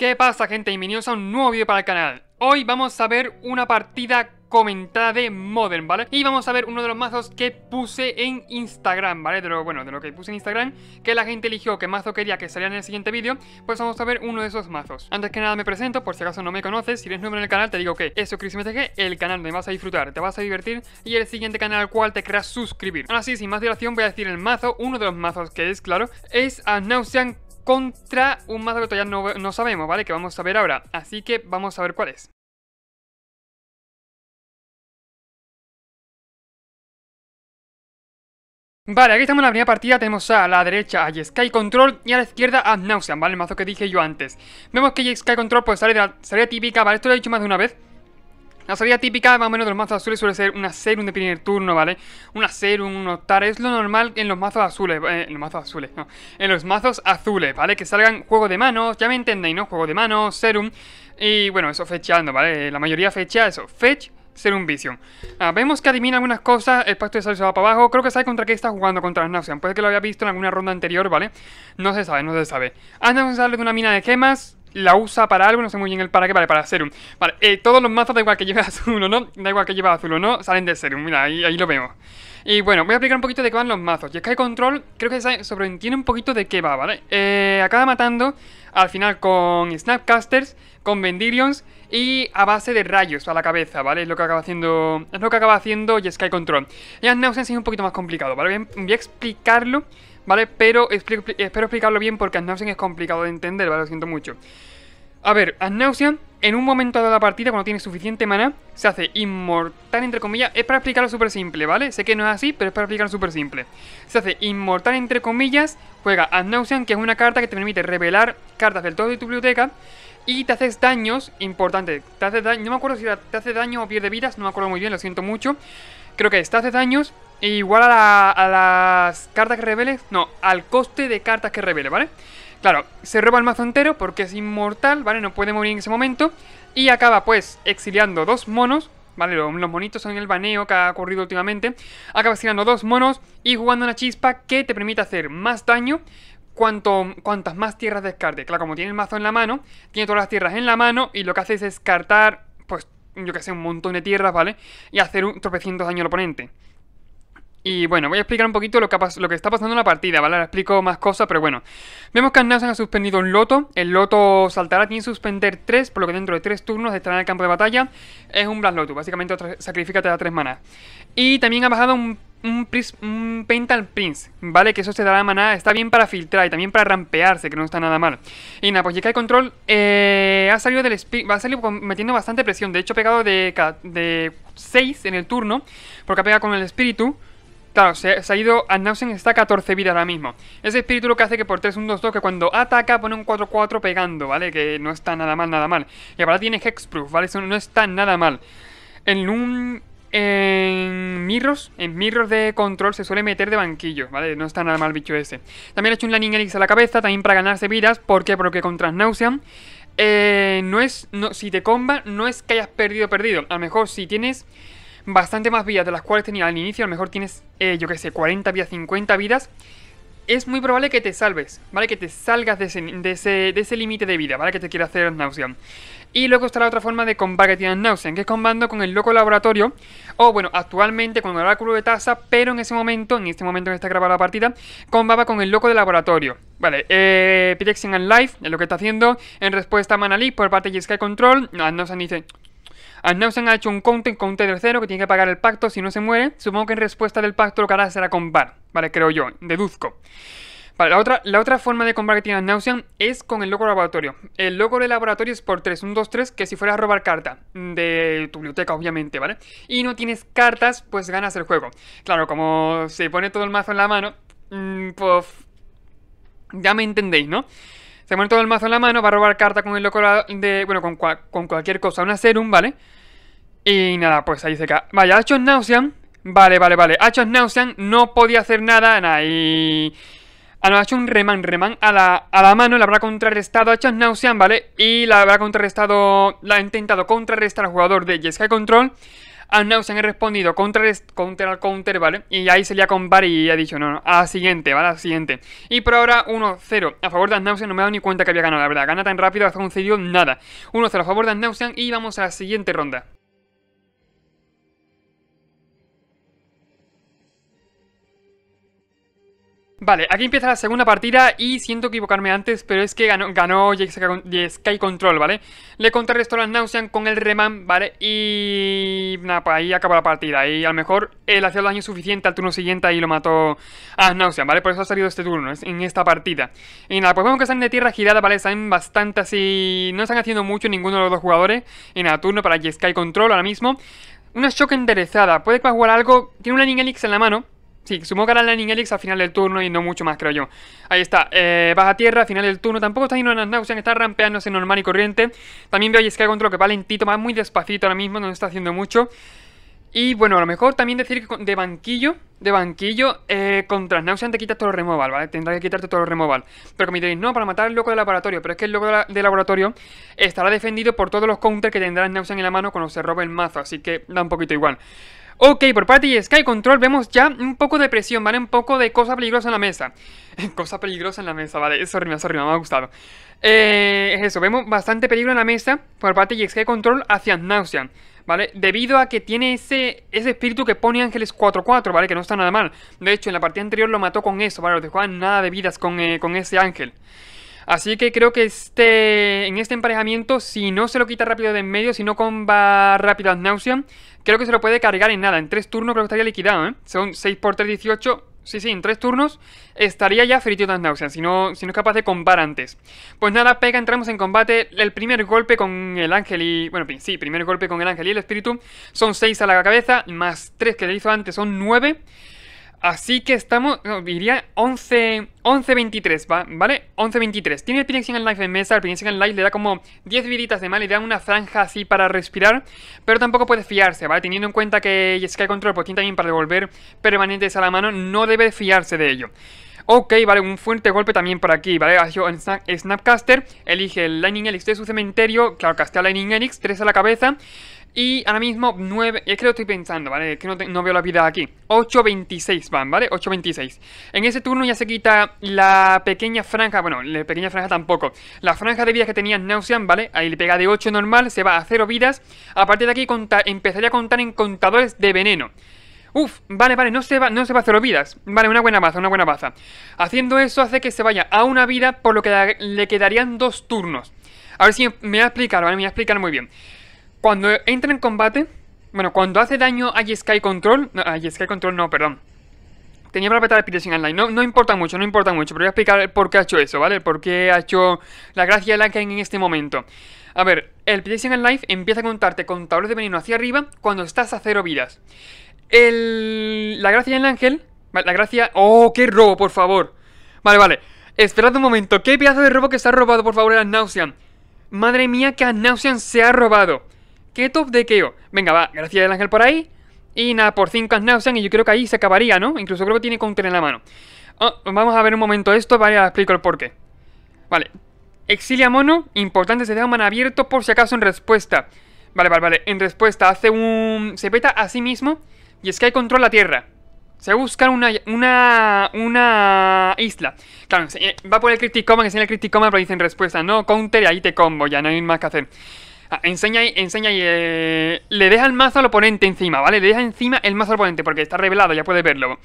¿Qué pasa gente? Bienvenidos a un nuevo vídeo para el canal Hoy vamos a ver una partida comentada de Modern, ¿vale? Y vamos a ver uno de los mazos que puse en Instagram, ¿vale? De lo, bueno, de lo que puse en Instagram Que la gente eligió que mazo quería que saliera en el siguiente vídeo Pues vamos a ver uno de esos mazos Antes que nada me presento, por si acaso no me conoces Si eres nuevo en el canal te digo que es suscríbete el canal donde vas a disfrutar, te vas a divertir Y el siguiente canal al cual te creas suscribir Ahora sí, sin más dilación voy a decir el mazo Uno de los mazos que es, claro, es a contra un mazo que todavía no, sabemos, ¿vale? Que vamos a ver ahora. Así que vamos a ver cuál es. Vale, aquí estamos en la primera partida, tenemos a la derecha a Sky Control y a la izquierda a Nauseam, ¿vale? El mazo que dije yo antes. Vemos que Sky Control pues sale de la salida típica, ¿vale? Esto lo he dicho más de una vez. La salida típica más o menos de los mazos azules suele ser una serum de primer turno, ¿vale? Una serum, un octar, es lo normal en los mazos azules, eh, en los mazos azules, no, en los mazos azules, ¿vale? Que salgan juego de manos, ya me entendéis, ¿no? Juego de manos, serum, y bueno, eso fechando, ¿vale? La mayoría fecha eso, fetch, serum Vision. Ah, vemos que adivina algunas cosas, el pacto de sal se va para abajo, creo que sabe contra qué está jugando, contra las Nausean, puede que lo había visto en alguna ronda anterior, ¿vale? No se sabe, no se sabe. Antes de sale de una mina de gemas, la usa para algo, no sé muy bien el para qué, vale, para Serum. Vale, eh, todos los mazos, da igual que lleve azul o no, da igual que lleve azul o no, salen de Serum, mira, ahí, lo vemos. Y bueno, voy a explicar un poquito de qué van los mazos. Y Sky Control creo que se sobreentiende un poquito de qué va, ¿vale? Eh, acaba matando al final con Snapcasters, con Vendirions y a base de rayos a la cabeza, ¿vale? Es lo que acaba haciendo, es lo que acaba haciendo y Sky Control. Y se es un poquito más complicado, ¿vale? voy a explicarlo ¿vale? Pero espero explicarlo bien porque Adnausian es complicado de entender, ¿vale? Lo siento mucho. A ver, Asnausian, en un momento de la partida, cuando tiene suficiente mana, se hace inmortal, entre comillas. Es para explicarlo súper simple, ¿vale? Sé que no es así, pero es para explicarlo súper simple. Se hace inmortal, entre comillas, juega Adnausian. que es una carta que te permite revelar cartas del todo de tu biblioteca. Y te haces daños, importante, te haces daño, no me acuerdo si te hace daño o pierde vidas, no me acuerdo muy bien, lo siento mucho. Creo que es, te haces daños e igual a, las cartas que revele, No, al coste de cartas que revele, ¿vale? Claro, se roba el mazo entero porque es inmortal, ¿vale? No puede morir en ese momento. Y acaba pues exiliando dos monos. Vale, los, monitos son el baneo que ha ocurrido últimamente. Acaba exiliando dos monos y jugando una chispa que te permite hacer más daño cuanto, cuantas más tierras descarte. Claro, como tiene el mazo en la mano, tiene todas las tierras en la mano y lo que hace es descartar, pues, yo que sé, un montón de tierras, ¿vale? Y hacer un tropecientos daño al oponente. Y bueno, voy a explicar un poquito lo que, está pasando en la partida, ¿vale? Ahora explico más cosas, pero bueno. Vemos que se ha suspendido un loto. El loto saltará, tiene que suspender 3, por lo que dentro de 3 turnos estará en el campo de batalla. Es un Blast Loto, básicamente sacrifica te da 3 manas. Y también ha bajado un, un, Prince, ¿vale? Que eso se dará maná. Está bien para filtrar y también para rampearse, que no está nada mal. Y nada, pues Jekai Control eh, ha salido del va a salir metiendo bastante presión. De hecho, ha pegado de, de 6 en el turno, porque ha pegado con el espíritu. Claro, se, ha ido. Annausen está a 14 vidas ahora mismo. Ese espíritu lo que hace que por 3, 1, 2, 2, que cuando ataca pone un 4, 4 pegando, ¿vale? Que no está nada mal, nada mal. Y ahora tiene Hexproof, ¿vale? Eso no está nada mal. En un. En Mirros, en mirrors de control se suele meter de banquillo, ¿vale? No está nada mal bicho ese. También ha hecho un Lightning Elixir a la cabeza, también para ganarse vidas. ¿Por qué? Porque contra Annausen. Eh, no es. No, si te comba, no es que hayas perdido, perdido. A lo mejor si tienes bastante más vidas de las cuales tenía al inicio, a lo mejor tienes, eh, yo que sé, 40 vidas, 50 vidas, es muy probable que te salves, ¿vale? Que te salgas de ese, de límite de vida, ¿vale? Que te quiera hacer Nauseam. Y luego está la otra forma de combate que Nauseam, que es combando con el loco laboratorio, o bueno, actualmente con el oráculo de Tasa, pero en ese momento, en este momento en que está grabada la partida, combaba con el loco de laboratorio. Vale, eh, and Life es lo que está haciendo, en respuesta a Manalik por parte de Sky Control, Nauseam dice, Annausen ha hecho un counter con un tercero que tiene que pagar el pacto si no se muere. Supongo que en respuesta del pacto lo que hará será combat, ¿vale? Creo yo, deduzco. Vale, la otra, la otra forma de combat que tiene Annausen es con el loco laboratorio. El Logo de laboratorio es por 3, 1, 2, 3, que si fueras a robar carta de tu biblioteca, obviamente, ¿vale? Y no tienes cartas, pues ganas el juego. Claro, como se pone todo el mazo en la mano, mm, pues... Ya me entendéis, ¿no? Se muere todo el mazo en la mano, va a robar carta con el loco de. Bueno, con, cualquier cosa, una serum, ¿vale? Y nada, pues ahí se cae. Vaya, ha hecho Nausean. Vale, vale, vale. Ha hecho Nausean, no podía hacer nada, nada. Y. Ah, no, ha hecho un reman, reman a la, a la mano, la habrá contrarrestado, ha hecho Nausean, ¿vale? Y la habrá contrarrestado, la ha intentado contrarrestar al jugador de Jeskai Control. A ah, se han respondido counter, counter al counter, ¿vale? Y ahí se le con Bar y ha dicho, no, no, a siguiente, ¿vale? A siguiente. Y por ahora 1-0 a favor de Asnausen, no me he dado ni cuenta que había ganado, la verdad. Gana tan rápido, hasta concedido nada. 1-0 a favor de Asnausen y vamos a la siguiente ronda. Vale, aquí empieza la segunda partida y siento equivocarme antes, pero es que ganó, ganó Sky Control, ¿vale? Le contrarrestó a Nausean con el Reman, ¿vale? Y... nada, pues ahí acaba la partida y a lo mejor él hacía el daño suficiente al turno siguiente y lo mató a Nausean, ¿vale? Por eso ha salido este turno, en esta partida. Y nada, pues vemos que están de tierra girada, ¿vale? Están bastante así... no están haciendo mucho ninguno de los dos jugadores en el turno para Sky Control ahora mismo. Una shock enderezada, puede que va a jugar algo, tiene una Ningelix en la mano... Sí, sumó a Lightning Elix al final del turno y no mucho más, creo yo. Ahí está, eh, baja tierra, al final del turno. Tampoco está yendo a las está rampeándose normal y corriente. También veo a contra Control que va lentito, va muy despacito ahora mismo, no está haciendo mucho. Y bueno, a lo mejor también decir que de banquillo, de banquillo, eh, contra Nausean te quitas todo el removal, ¿vale? Tendrás que quitarte todo el removal. Pero que me diréis, no, para matar al loco del laboratorio. Pero es que el loco de, laboratorio estará defendido por todos los counters que tendrá Nausean en la mano cuando se robe el mazo. Así que da un poquito igual. Ok, por parte de Sky Control vemos ya un poco de presión, ¿vale? Un poco de cosa peligrosa en la mesa. cosa peligrosa en la mesa, vale. Eso rima, rima, me ha gustado. Eh, es eso, vemos bastante peligro en la mesa por parte de Sky Control hacia Nauseam. ¿Vale? Debido a que tiene ese, ese espíritu que pone Ángeles 4-4, ¿vale? Que no está nada mal. De hecho, en la partida anterior lo mató con eso, ¿vale? No dejó nada de vidas con, eh, con ese ángel. Así que creo que este, en este emparejamiento, si no se lo quita rápido de en medio, si no comba rápido nausea creo que se lo puede cargar en nada. En tres turnos creo que estaría liquidado, ¿eh? Son 6 x 3, 18. Sí, sí, en tres turnos estaría ya frío Nauseam, si no, si no es capaz de combar antes. Pues nada, pega, entramos en combate. El primer golpe con el ángel y. Bueno, sí, primer golpe con el ángel y el espíritu. Son 6 a la cabeza, más 3 que le hizo antes, son 9. Así que estamos, diría 11, 11.23, ¿va? ¿vale? 11.23. Tiene el Pinnacle en Life en mesa, el Pinnacle en Life le da como 10 viditas de mal, le da una franja así para respirar, pero tampoco puede fiarse, ¿vale? Teniendo en cuenta que Sky Control pues, tiene también para devolver permanentes a la mano, no debe fiarse de ello. Ok, vale, un fuerte golpe también por aquí, ¿vale? Ha Snapcaster, elige el Lightning Elix de su cementerio, claro, castea Lightning Elix, 3 a la cabeza... Y ahora mismo 9, es que lo estoy pensando, ¿vale? Es que no, veo la vida aquí 8.26 van, ¿vale? 8.26 En ese turno ya se quita la pequeña franja, bueno, la pequeña franja tampoco La franja de vidas que tenía Nauseam, ¿vale? Ahí le pega de 8 normal, se va a 0 vidas A partir de aquí empezaría a contar en contadores de veneno Uf, vale, vale, no se va, no se va a cero vidas. Vale, una buena baza, una buena baza. Haciendo eso hace que se vaya a una vida, por lo que le quedarían dos turnos. A ver si me voy a explicar, ¿vale? Me voy a explicar muy bien. Cuando entra en combate, bueno, cuando hace daño a Sky Control, no, a Sky Control no, perdón. Tenía para apretar Piercing Online, no, no importa mucho, no importa mucho, pero voy a explicar por qué ha hecho eso, ¿vale? Por qué ha hecho la gracia del la en este momento. A ver, el Piercing Life empieza a contarte Con contadores de veneno hacia arriba cuando estás a cero vidas. El... La gracia del ángel... La gracia... ¡Oh, qué robo, por favor! Vale, vale. Esperad un momento. ¿Qué pedazo de robo que se ha robado, por favor, El Nauseam? Madre mía, que a se ha robado. ¿Qué top de KO? Venga, va, gracias del ángel por ahí. Y nada, por 5 Nausen y yo creo que ahí se acabaría, ¿no? Incluso creo que tiene counter en la mano. Oh, vamos a ver un momento esto, vale, explico el porqué. Vale. Exilia mono, importante, se deja un mano abierto por si acaso en respuesta. Vale, vale, vale. En respuesta hace un... Se peta a sí mismo y es que hay control la tierra. Se busca una, una, una isla. Claro, eh, va por el Critic Coma, que enseña el Critic Coma, pero dice en respuesta, no, counter y ahí te combo, ya no hay más que hacer. Ah, enseña, enseña y eh, le deja el mazo al oponente encima, ¿vale? Le deja encima el mazo al oponente porque está revelado, ya puedes verlo.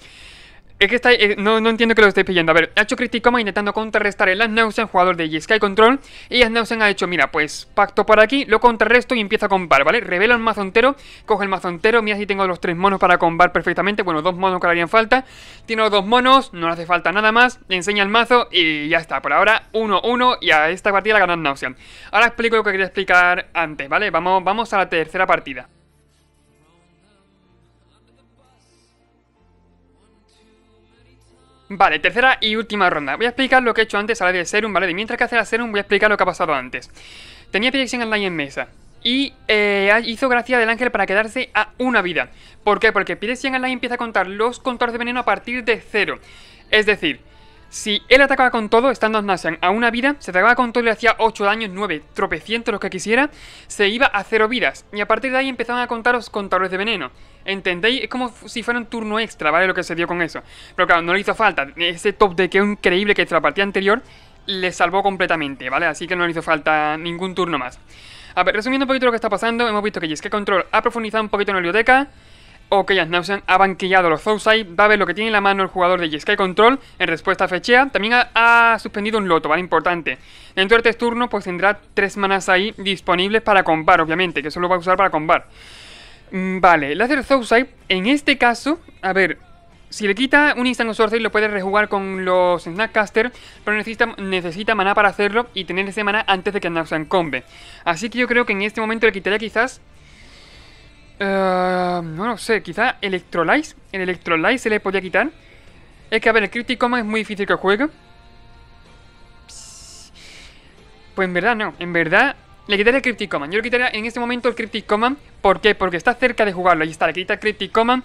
Es que está, eh, no, entiendo que lo estéis pidiendo, A ver, ha hecho Criticoma intentando contrarrestar el Asnausen, jugador de G-Sky Control. Y Asnausen ha hecho, mira, pues pacto por aquí, lo contrarresto y empieza a combar, ¿vale? Revela el mazo entero, coge el mazo entero. Mira si tengo los tres monos para combar perfectamente. Bueno, dos monos que le harían falta. Tiene los dos monos, no le hace falta nada más. Le enseña el mazo y ya está. Por ahora, 1-1 y a esta partida la gana Asnausen. Ahora explico lo que quería explicar antes, ¿vale? Vamos, vamos a la tercera partida. Vale, tercera y última ronda. Voy a explicar lo que he hecho antes a la de Serum, ¿vale? Y mientras que hace la Serum voy a explicar lo que ha pasado antes. Tenía Pirexian Online en mesa. Y eh, hizo gracia del ángel para quedarse a una vida. ¿Por qué? Porque Pirexian Online empieza a contar los contadores de veneno a partir de cero. Es decir, si él atacaba con todo, estando Nasian a una vida, se atacaba con todo y le hacía 8 daños, 9, tropecientos, lo que quisiera, se iba a cero vidas. Y a partir de ahí empezaban a contar los contadores de veneno. ¿Entendéis? Es como si fuera un turno extra, ¿vale? Lo que se dio con eso. Pero claro, no le hizo falta. Ese top de que increíble que hizo la partida anterior le salvó completamente, ¿vale? Así que no le hizo falta ningún turno más. A ver, resumiendo un poquito lo que está pasando, hemos visto que Jessica Control ha profundizado un poquito en la biblioteca. Ok, Asnausen ha banquillado los Zousai, va a ver lo que tiene en la mano el jugador de Jeskai Control en respuesta a Fechea. También ha, suspendido un loto, ¿vale? Importante. Dentro de este turno, pues tendrá tres manas ahí disponibles para combar, obviamente, que solo va a usar para combar. Mm, vale, Lazer Sousai, en este caso, a ver, si le quita un instant y lo puede rejugar con los Snapcaster, pero necesita, necesita maná para hacerlo y tener ese maná antes de que en combe. Así que yo creo que en este momento le quitaría quizás... Eh, no lo sé, quizá Electrolyze. El Electrolyze se le podía quitar. Es que, a ver, el Cryptic es muy difícil que juegue. Pues en verdad no, en verdad le quitaré el Cryptic Command. Yo le quitaría en este momento el Cryptic Command. ¿Por qué? Porque está cerca de jugarlo. Ahí está, le quita el Cryptic Command.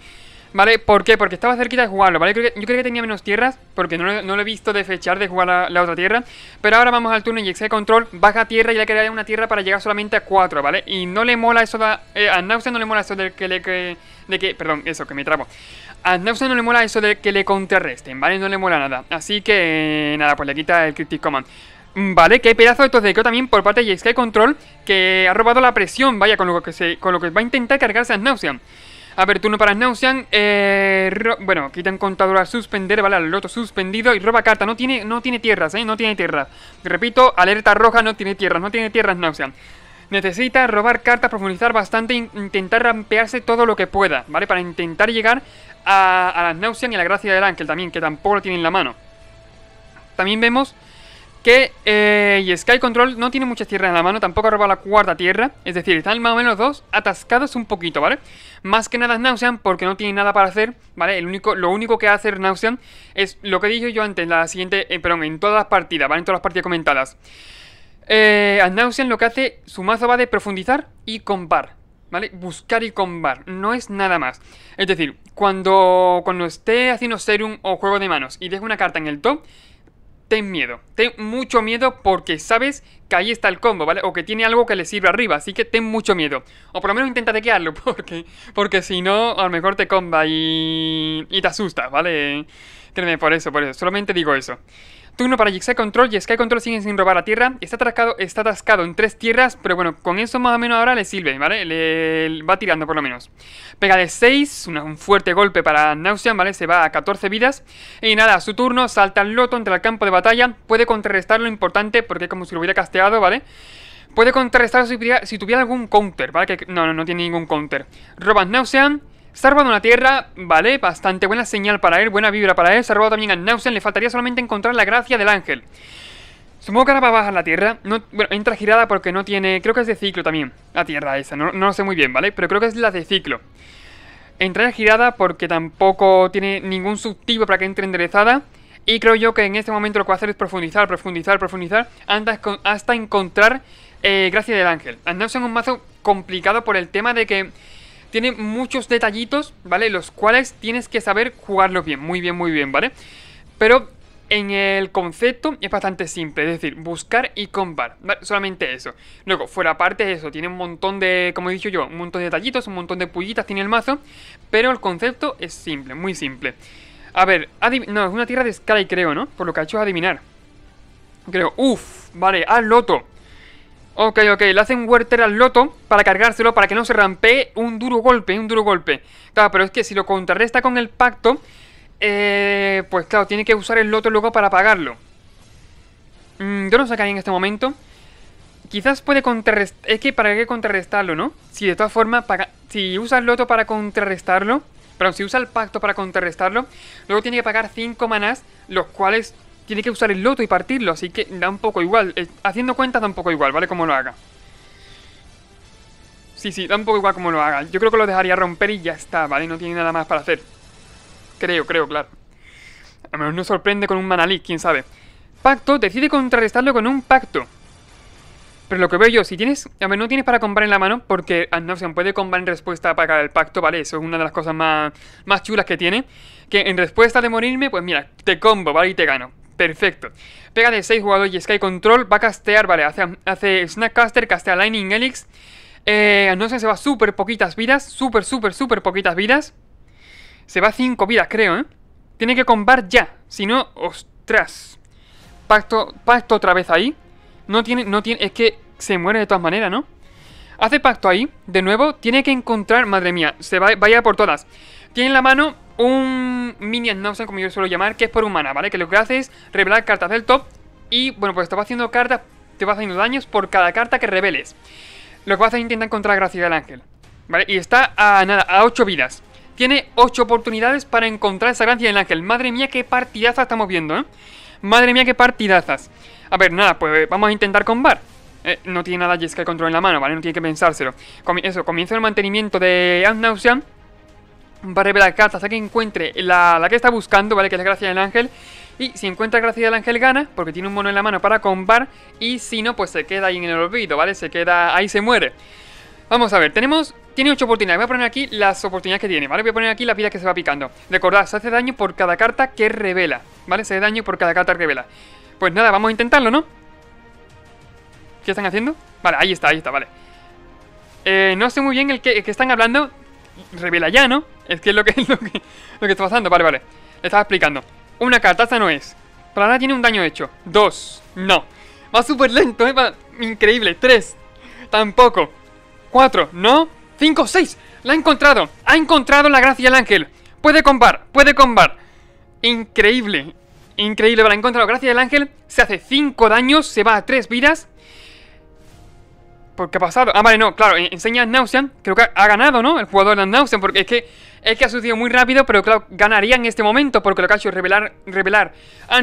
¿Vale? ¿Por qué? Porque estaba cerquita de jugarlo, ¿vale? Yo creo que, tenía menos tierras, porque no lo, he visto de fechar de jugar la, otra tierra. Pero ahora vamos al turno y X Control, baja tierra y le crea una tierra para llegar solamente a 4, ¿vale? Y no le mola eso de... Eh, a Nausea, no le mola eso de que le... de que, perdón, eso, que me trapo. A Nausea no le mola eso de que le contrarresten, ¿vale? No le mola nada. Así que, eh, nada, pues le quita el Cryptic Command. Mm, vale, que hay pedazos de que también por parte de Sky Control que ha robado la presión, vaya, con lo que, se, con lo que va a intentar cargarse a Snausian. A ver, turno para Snausian. Eh, bueno, quitan contador a suspender, ¿vale? Al loto suspendido y roba carta. No tiene, no tiene tierras, ¿eh? No tiene tierras. Repito, alerta roja, no tiene tierras, no tiene tierras Snausian. Necesita robar cartas, profundizar bastante intentar rampearse todo lo que pueda, ¿vale? Para intentar llegar a, a las y a la gracia del ángel también, que tampoco lo tiene en la mano. También vemos que eh, y Sky Control no tiene mucha tierra en la mano, tampoco ha robado la cuarta tierra. Es decir, están más o menos dos atascados un poquito, ¿vale? Más que nada Nausean porque no tiene nada para hacer, ¿vale? El único, lo único que hace Nausean es lo que dije yo antes en la siguiente, eh, perdón, en todas las partidas, ¿vale? En todas las partidas comentadas. Eh, lo que hace, su mazo va de profundizar y compar, ¿vale? Buscar y combar, no es nada más. Es decir, cuando, cuando esté haciendo serum o juego de manos y deja una carta en el top, ten miedo. Ten mucho miedo porque sabes que ahí está el combo, ¿vale? O que tiene algo que le sirve arriba, así que ten mucho miedo. O por lo menos intenta tequearlo, porque, porque si no, a lo mejor te comba y, y te asustas, ¿vale? Créeme, por eso, por eso. Solamente digo eso. Turno para Jigsaw Control. Jigsaw Control sigue sin robar la tierra. Está atascado, está atascado en tres tierras, pero bueno, con eso más o menos ahora le sirve, ¿vale? Le va tirando por lo menos. Pega de 6, un fuerte golpe para Nauseam, ¿vale? Se va a 14 vidas. Y nada, su turno salta al loto entre el campo de batalla. Puede contrarrestar lo importante porque es como si lo hubiera casteado, ¿vale? Puede contrarrestar si tuviera, algún counter, ¿vale? Que, no, no, tiene ningún counter. Robas Nauseam. Se ha robado una tierra, vale, bastante buena señal para él, buena vibra para él. Se ha robado también a Nausen, le faltaría solamente encontrar la gracia del ángel. Supongo que ahora va a bajar la tierra. No, bueno, entra girada porque no tiene... Creo que es de ciclo también. La tierra esa, no, lo sé muy bien, ¿vale? Pero creo que es la de ciclo. Entra girada porque tampoco tiene ningún subtipo para que entre enderezada. Y creo yo que en este momento lo que va a hacer es profundizar, profundizar, profundizar hasta, encontrar eh, Gracia del Ángel. Nausen es un mazo complicado por el tema de que tiene muchos detallitos, ¿vale? Los cuales tienes que saber jugarlos bien, muy bien, muy bien, ¿vale? Pero en el concepto es bastante simple, es decir, buscar y comprar, solamente eso. Luego, fuera parte de eso, tiene un montón de, como he dicho yo, un montón de detallitos, un montón de pullitas tiene el mazo, pero el concepto es simple, muy simple. A ver, no, es una tierra de Sky creo, ¿no? Por lo que ha hecho adivinar. Creo, uff, vale, al loto. Ok, ok, le hacen Werther al Loto para cargárselo, para que no se rampee. Un duro golpe, un duro golpe. Claro, pero es que si lo contrarresta con el pacto, eh, pues claro, tiene que usar el Loto luego para pagarlo. Mm, yo no sacaría en este momento. Quizás puede contrarrestar... Es que para qué contrarrestarlo, ¿no? Si de todas formas, si usa el Loto para contrarrestarlo, pero si usa el pacto para contrarrestarlo, luego tiene que pagar 5 manás, los cuales tiene que usar el loto y partirlo, así que da un poco igual. Eh, haciendo cuentas da un poco igual, ¿vale? Como lo haga. Sí, sí, da un poco igual como lo haga. Yo creo que lo dejaría romper y ya está, ¿vale? No tiene nada más para hacer. Creo, creo, claro. A menos no sorprende con un manalí, quién sabe. Pacto decide contrarrestarlo con un pacto. Pero lo que veo yo, si tienes, a ver, no tienes para comprar en la mano, porque se puede comprar en respuesta para el pacto, ¿vale? Eso es una de las cosas más, más chulas que tiene. Que en respuesta de morirme, pues mira, te combo, ¿vale? Y te gano. Perfecto. Pega de 6 jugadores y Sky Control. Va a castear, vale, hace, hace Caster, castea Lightning Helix. Eh, no sé, se va súper poquitas vidas. Súper, súper, súper poquitas vidas. Se va 5 vidas, creo, ¿eh? Tiene que combar ya. Si no, ostras. Pacto, pacto otra vez ahí. No tiene, no tiene, es que se muere de todas maneras, ¿no? Hace pacto ahí, de nuevo, tiene que encontrar, madre mía, se va, vaya por todas. Tiene la mano un mini announcement, como yo suelo llamar, que es por humana, ¿vale? Que lo que hace es revelar cartas del top y, bueno, pues te va haciendo cartas, te va haciendo daños por cada carta que reveles. Lo que va a hacer es intentar encontrar Gracia del Ángel, ¿vale? Y está a nada, a 8 vidas. Tiene 8 oportunidades para encontrar esa Gracia del Ángel. Madre mía, qué partidazas estamos viendo, ¿eh? Madre mía, qué partidazas. A ver, nada, pues eh, vamos a intentar con Bar. Eh, no tiene nada el Control en la mano, ¿vale? No tiene que pensárselo. eso, comienza el mantenimiento de Annauseam va a revelar cartas hasta que encuentre la, que está buscando, ¿vale? Que es la gracia del ángel. Y si encuentra gracia del ángel gana, porque tiene un mono en la mano para combar. Y si no, pues se queda ahí en el olvido, ¿vale? Se queda ahí, se muere. Vamos a ver, tenemos... Tiene 8 oportunidades, voy a poner aquí las oportunidades que tiene, ¿vale? Voy a poner aquí la vida que se va picando. Recordad, se hace daño por cada carta que revela, ¿vale? Se hace daño por cada carta que revela. Pues nada, vamos a intentarlo, ¿no? ¿Qué están haciendo? Vale, ahí está, ahí está, vale. Eh, no sé muy bien el que, el que están hablando revela ya, ¿no? Es que es lo que, lo que, lo que está pasando. Vale, vale. Le estaba explicando. Una cartaza no es. nada tiene un daño hecho. Dos. No. Va súper lento, ¿eh? Increíble. Tres. Tampoco. Cuatro. No. Cinco. Seis. La ha encontrado. Ha encontrado la gracia del ángel. Puede combar. Puede combar. Increíble. Increíble. La ha encontrado. Gracia del ángel. Se hace cinco daños. Se va a tres vidas. ¿Por qué ha pasado? Ah, vale, no, claro, enseña a Creo que ha ganado, ¿no? El jugador de Nausean, porque es que es que ha sucedido muy rápido, pero claro, ganaría en este momento, porque lo que ha hecho es revelar, revelar a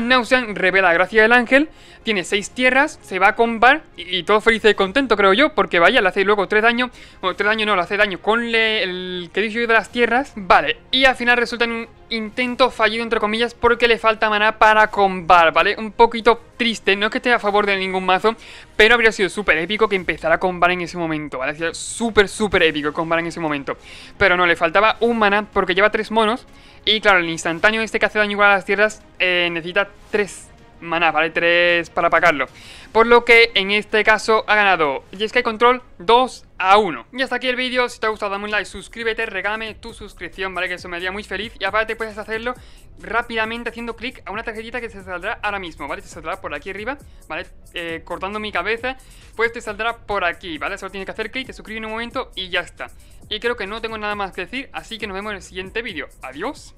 revela a Gracia del Ángel, tiene seis tierras, se va a combar, y, todo feliz y contento, creo yo, porque vaya, le hace luego tres daños, bueno, tres daños no, le hace daño con el que dice de las tierras, vale, y al final resulta en intento fallido, entre comillas, porque le falta maná para combar, ¿vale? Un poquito triste, no es que esté a favor de ningún mazo, pero habría sido súper épico que empezara a combar en ese momento, ¿vale? Sería súper, súper épico combar en ese momento. Pero no, le faltaba un maná porque lleva tres monos, y claro, el instantáneo este que hace daño igual a las tierras eh, necesita tres maná, vale 3 para pagarlo. Por lo que en este caso ha ganado hay Control 2 a 1. Y hasta aquí el vídeo, si te ha gustado dame un like, suscríbete, regálame tu suscripción, ¿vale? Que eso me haría muy feliz. Y aparte puedes hacerlo rápidamente haciendo clic a una tarjetita que se saldrá ahora mismo, ¿vale? se saldrá por aquí arriba, ¿vale? Eh, cortando mi cabeza, pues te saldrá por aquí, ¿vale? Solo tienes que hacer clic, te suscribes en un momento y ya está. Y creo que no tengo nada más que decir, así que nos vemos en el siguiente vídeo. Adiós.